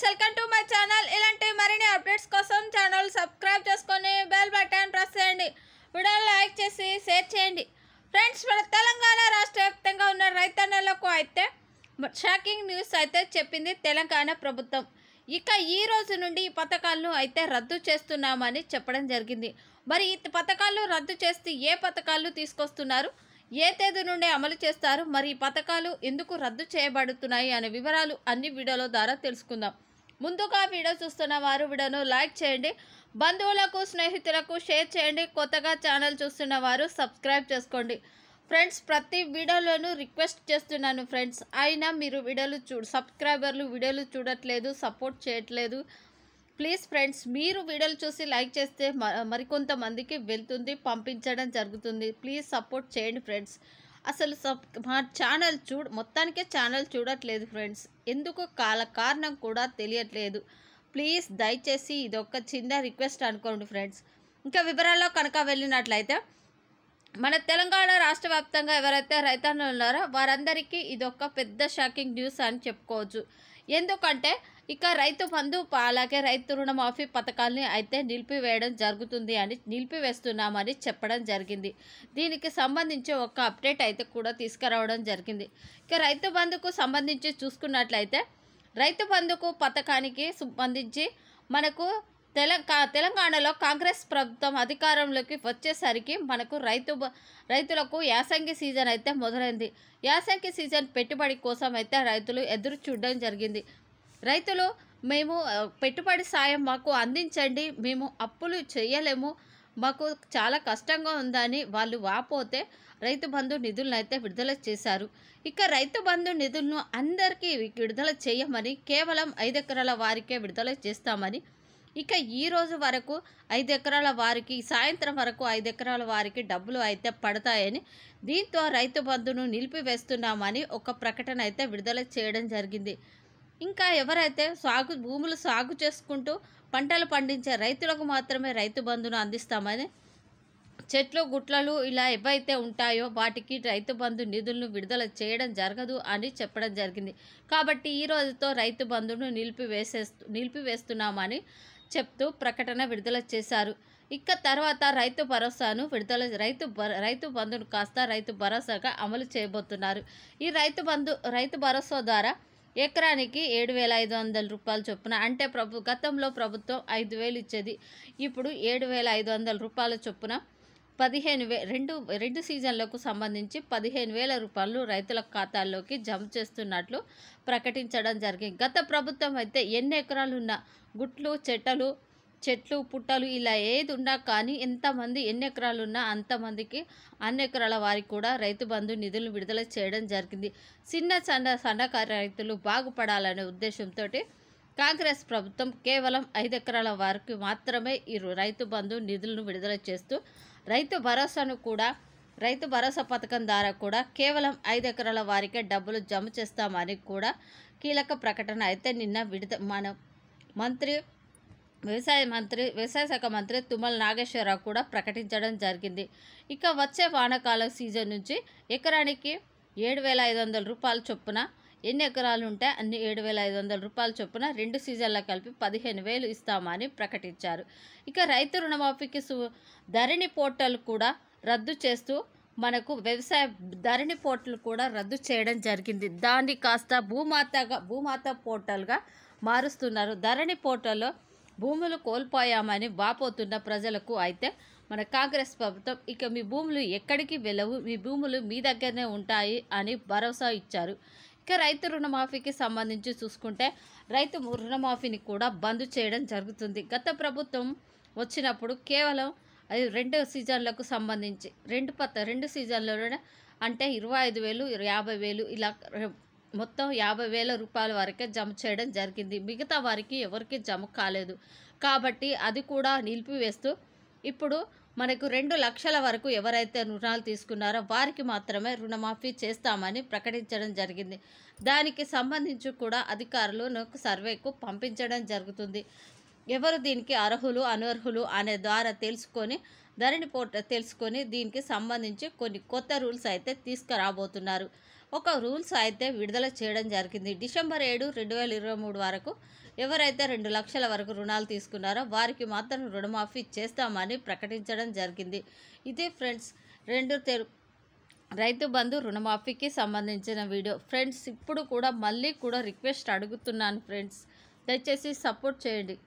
friends welcome to my channel ఇలాంటి మరిన్ని updates కోసం ఛానల్ సబ్స్క్రైబ్ చేసుకొని బెల్ బటన్ ప్రెస్ చేయండి వీడియో లైక్ చేసి షేర్ చేయండి ఫ్రెండ్స్ మన తెలంగాణ రాష్ట్ర వ్యాప్తంగా ఉన్న రైతన్నలకు అయితే షాకింగ్ న్యూస్ అయితే చెప్పింది తెలంగాణ ప్రభుత్వం ఇక ఈ రోజు నుండి ఈ పథకాలను అయితే రద్దు చేస్తున్నామని చెప్పడం జరిగింది మరి ఈ పథకాలు రద్దు చేస్తే ఏ పథకాలు తీసుకొస్తున్నారు ఏ తేదీ నుండి అమలు చేస్తారు మరి ఈ పథకాలు ఎందుకు రద్దు చేయబడుతున్నాయి అనే వివరాలు అన్ని వీడియోల ద్వారా తెలుసుకుందాం ముందుగా వీడియో చూస్తున్న వారు వీడియోను లైక్ చేయండి బంధువులకు స్నేహితులకు షేర్ చేయండి కొత్తగా ఛానల్ చూస్తున్న వారు సబ్స్క్రైబ్ చేసుకోండి ఫ్రెండ్స్ ప్రతి వీడియోలోనూ రిక్వెస్ట్ చేస్తున్నాను ఫ్రెండ్స్ అయినా మీరు వీడియోలు చూ సబ్స్క్రైబర్లు వీడియోలు చూడట్లేదు సపోర్ట్ చేయట్లేదు ప్లీజ్ ఫ్రెండ్స్ మీరు వీడియోలు చూసి లైక్ చేస్తే మరికొంతమందికి వెళ్తుంది పంపించడం జరుగుతుంది ప్లీజ్ సపోర్ట్ చేయండి ఫ్రెండ్స్ అసలు మా ఛానల్ చూడ మొత్తానికే ఛానల్ చూడట్లేదు ఫ్రెండ్స్ ఎందుకు కాల కారణం కూడా తెలియట్లేదు ప్లీజ్ దయచేసి ఇది ఒక చిన్న రిక్వెస్ట్ అనుకోండి ఫ్రెండ్స్ ఇంకా వివరాల్లో కనుక వెళ్ళినట్లయితే మన తెలంగాణ రాష్ట్ర వ్యాప్తంగా ఎవరైతే రైతన్నులు ఉన్నారో వారందరికీ ఇదొక పెద్ద షాకింగ్ న్యూస్ అని చెప్పుకోవచ్చు ఎందుకంటే ఇక రైతు బంధు అలాగే రైతు రుణమాఫీ పథకాల్ని అయితే నిలిపివేయడం జరుగుతుంది అని నిలిపివేస్తున్నామని చెప్పడం జరిగింది దీనికి సంబంధించి ఒక అప్డేట్ అయితే కూడా తీసుకురావడం జరిగింది ఇక రైతు బంధుకు సంబంధించి చూసుకున్నట్లయితే రైతు బంధుకు పథకానికి సంబంధించి మనకు తెలంగా తెలంగాణలో కాంగ్రెస్ ప్రభుత్వం అధికారంలోకి వచ్చేసరికి మనకు రైతు రైతులకు యాసంగి సీజన్ అయితే మొదలైంది యాసంగి సీజన్ పెట్టుబడి కోసం అయితే రైతులు ఎదురు చూడడం జరిగింది రైతులు మేము పెట్టుబడి సాయం మాకు అందించండి మేము అప్పులు చేయలేము మాకు చాలా కష్టంగా ఉందని వాళ్ళు వాపోతే రైతు బంధు నిధులను అయితే విడుదల చేశారు ఇక రైతు బంధు నిధులను అందరికీ విడుదల చేయమని కేవలం ఐదు ఎకరాల వారికే విడుదల చేస్తామని ఇక ఈ రోజు వరకు ఐదు ఎకరాల వారికి సాయంత్రం వరకు ఐదు ఎకరాల వారికి డబ్బులు అయితే పడతాయని దీంతో రైతు బంధును నిలిపివేస్తున్నామని ఒక ప్రకటన అయితే విడుదల చేయడం జరిగింది ఇంకా ఎవరైతే సాగు భూములు సాగు చేసుకుంటూ పంటలు పండించే రైతులకు మాత్రమే రైతు బంధును అందిస్తామని చెట్లు గుట్లలు ఇలా ఏవైతే ఉంటాయో వాటికి రైతు బంధు నిధులను విడుదల చేయడం జరగదు అని చెప్పడం జరిగింది కాబట్టి ఈ రోజుతో రైతు బంధును నిలిపివేసే నిలిపివేస్తున్నామని చెప్తూ ప్రకటన విడుదల చేశారు ఇక తర్వాత రైతు భరోసాను విడుదల రైతు రైతు బంధును కాస్త రైతు భరోసాగా అమలు చేయబోతున్నారు ఈ రైతు బంధు రైతు భరోసా ద్వారా ఎకరానికి ఏడు వేల ఐదు వందల రూపాయలు చొప్పున అంటే ప్రభు గతంలో ప్రభుత్వం ఐదు వేలు ఇచ్చేది ఇప్పుడు ఏడు వేల ఐదు వందల రూపాయల చొప్పున పదిహేను వే రెండు రెండు సీజన్లకు సంబంధించి పదిహేను వేల రూపాయలు రైతుల ఖాతాల్లోకి జమ చేస్తున్నట్లు ప్రకటించడం జరిగింది గత ప్రభుత్వం అయితే ఎన్ని ఎకరాలున్న గుట్లు చెట్టలు చెట్లు పుట్టలు ఇలా ఏది ఉన్నా కానీ ఎంతమంది ఎన్ని ఎకరాలు ఉన్నా అంతమందికి అన్ని ఎకరాల వారికి కూడా రైతు బంధు నిధులు విడుదల చేయడం జరిగింది చిన్న సన్న సన్నకారు రైతులు బాగుపడాలనే ఉద్దేశంతో కాంగ్రెస్ ప్రభుత్వం కేవలం ఐదు ఎకరాల వారికి మాత్రమే ఈ రైతు బంధు నిధులను విడుదల చేస్తూ రైతు భరోసాను కూడా రైతు భరోసా పథకం ద్వారా కూడా కేవలం ఐదు ఎకరాల వారికే డబ్బులు జమ చేస్తామని కూడా కీలక ప్రకటన అయితే నిన్న విడుదల మన మంత్రి వ్యవసాయ మంత్రి వ్యవసాయ శాఖ మంత్రి తుమ్మల నాగేశ్వరరావు కూడా ప్రకటించడం జరిగింది ఇక వచ్చే వానకాల సీజన్ నుంచి ఎకరానికి ఏడు వేల ఐదు వందల రూపాయల చొప్పున ఎన్ని ఎకరాలు ఉంటే అన్ని ఏడు వేల ఐదు వందల రూపాయల చొప్పున రెండు సీజన్ల కలిపి పదిహేను వేలు ఇస్తామని ప్రకటించారు ఇక రైతు రుణమాఫీకి సు ధరణి పోర్టల్ కూడా రద్దు చేస్తూ మనకు వ్యవసాయ ధరణి పోర్టల్ కూడా రద్దు చేయడం జరిగింది దాన్ని కాస్త భూమాతగా భూమాత పోర్టల్గా మారుస్తున్నారు ధరణి పోర్టల్లో భూములు కోల్పోయామని వాపోతున్న ప్రజలకు అయితే మన కాంగ్రెస్ ప్రభుత్వం ఇక మీ భూములు ఎక్కడికి వెళ్ళవు మీ భూములు మీ దగ్గరనే ఉంటాయి అని భరోసా ఇచ్చారు ఇక రైతు రుణమాఫీకి సంబంధించి చూసుకుంటే రైతు రుణమాఫీని కూడా బంద్ చేయడం జరుగుతుంది గత ప్రభుత్వం వచ్చినప్పుడు కేవలం అది రెండు సీజన్లకు సంబంధించి రెండు పత్త రెండు సీజన్లలోనే అంటే ఇరవై ఐదు వేలు యాభై వేలు ఇలా మొత్తం యాభై వేల రూపాయల వరకే జమ చేయడం జరిగింది మిగతా వారికి ఎవరికి జమ కాలేదు కాబట్టి అది కూడా నిలిపివేస్తూ ఇప్పుడు మనకు రెండు లక్షల వరకు ఎవరైతే రుణాలు తీసుకున్నారో వారికి మాత్రమే రుణమాఫీ చేస్తామని ప్రకటించడం జరిగింది దానికి సంబంధించి కూడా అధికారులు సర్వేకు పంపించడం జరుగుతుంది ఎవరు దీనికి అర్హులు అనర్హులు అనే ద్వారా తెలుసుకొని ధరణి పోట తెలుసుకొని దీనికి సంబంధించి కొన్ని కొత్త రూల్స్ అయితే తీసుకురాబోతున్నారు ఒక రూల్స్ అయితే విడుదల చేయడం జరిగింది డిసెంబర్ ఏడు రెండు వేల ఇరవై మూడు వరకు ఎవరైతే రెండు లక్షల వరకు రుణాలు తీసుకున్నారో వారికి మాత్రం రుణమాఫీ చేస్తామని ప్రకటించడం జరిగింది ఇదే ఫ్రెండ్స్ రెండు రైతు బంధు రుణమాఫీకి సంబంధించిన వీడియో ఫ్రెండ్స్ ఇప్పుడు కూడా మళ్ళీ కూడా రిక్వెస్ట్ అడుగుతున్నాను ఫ్రెండ్స్ దయచేసి సపోర్ట్ చేయండి